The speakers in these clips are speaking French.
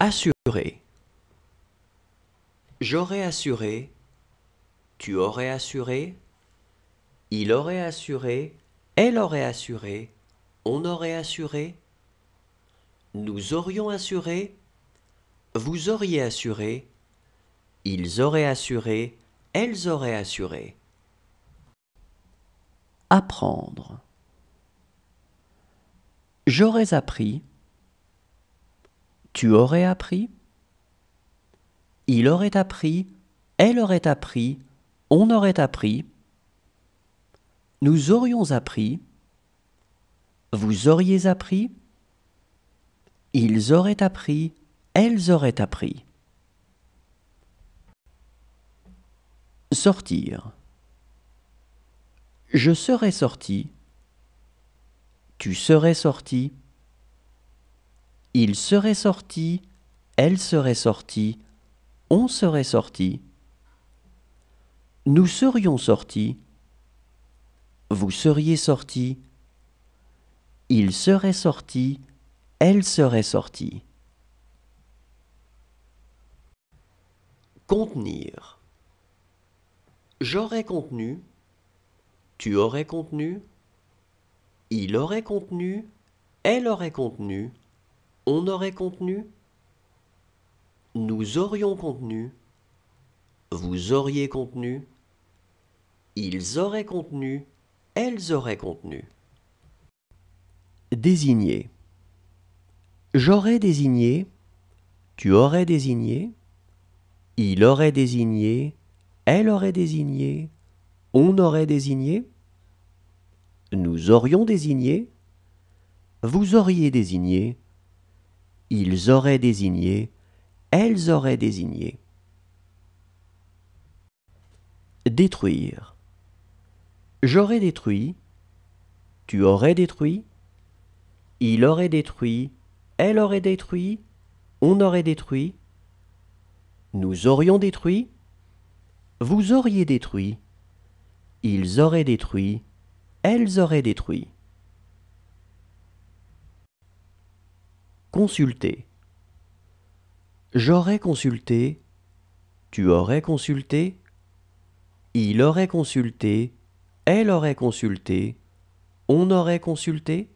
Assurer. J'aurais assuré. Tu aurais assuré. Il aurait assuré. Elle aurait assuré. On aurait assuré. Nous aurions assuré. Vous auriez assuré. Ils auraient assuré. Elles auraient assuré. Apprendre. J'aurais appris tu aurais appris, il aurait appris, elle aurait appris, on aurait appris, nous aurions appris, vous auriez appris, ils auraient appris, elles auraient appris. Sortir. Je serais sorti. Tu serais sorti. Il serait sorti, elle serait sortie, on serait sorti. Nous serions sortis. Vous seriez sortis. Il serait sorti, elle serait sortie. Contenir. J'aurais contenu, tu aurais contenu, il aurait contenu, elle aurait contenu, on aurait contenu, nous aurions contenu, vous auriez contenu, ils auraient contenu, elles auraient contenu. Désigner. J'aurais désigné, tu aurais désigné, il aurait désigné, elle aurait désigné, on aurait désigné, nous aurions désigné, vous auriez désigné, ils auraient désigné, elles auraient désigné. Détruire. J'aurais détruit, tu aurais détruit, il aurait détruit, elle aurait détruit, on aurait détruit, nous aurions détruit, vous auriez détruit, ils auraient détruit, elles auraient détruit. Consulter. J'aurais consulté, tu aurais consulté, il aurait consulté, elle aurait consulté, on aurait consulté,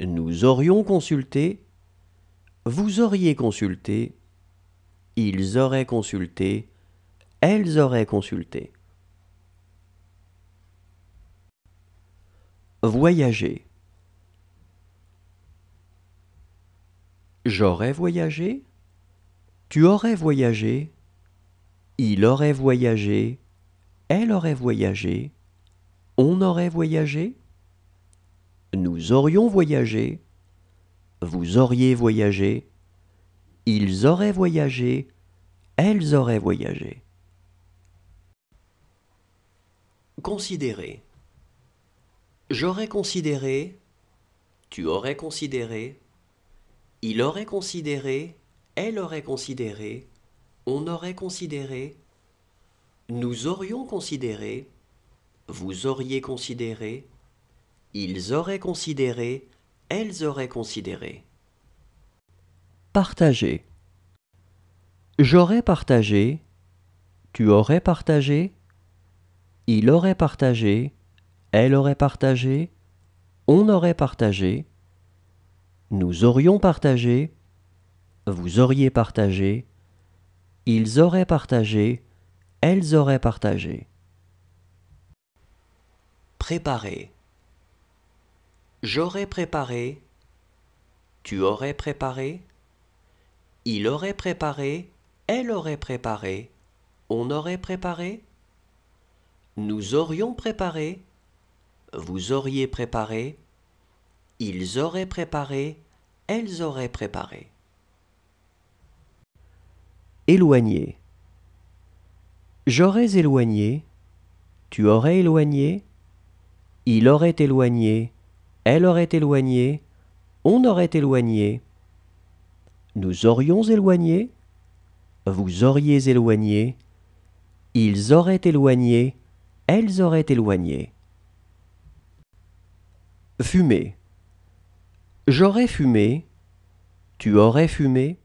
nous aurions consulté, vous auriez consulté, ils auraient consulté, elles auraient consulté. Voyager. J'aurais voyagé. Tu aurais voyagé. Il aurait voyagé. Elle aurait voyagé. On aurait voyagé. Nous aurions voyagé. Vous auriez voyagé. Ils auraient voyagé. Elles auraient voyagé. Considérer. J'aurais considéré. Tu aurais considéré. Il aurait considéré, elle aurait considéré, on aurait considéré, nous aurions considéré, vous auriez considéré, ils auraient considéré, elles auraient considéré. Partager. J'aurais partagé, tu aurais partagé, il aurait partagé, elle aurait partagé, on aurait partagé, nous aurions partagé, vous auriez partagé, ils auraient partagé, elles auraient partagé. Préparer. J'aurais préparé, tu aurais préparé, il aurait préparé, elle aurait préparé, on aurait préparé, nous aurions préparé, vous auriez préparé, ils auraient préparé, elles auraient préparé. Éloigné. J'aurais éloigné, tu aurais éloigné, il aurait éloigné, elle aurait éloigné, on aurait éloigné. Nous aurions éloigné, vous auriez éloigné, ils auraient éloigné, elles auraient éloigné. Fumer. J'aurais fumé, tu aurais fumé,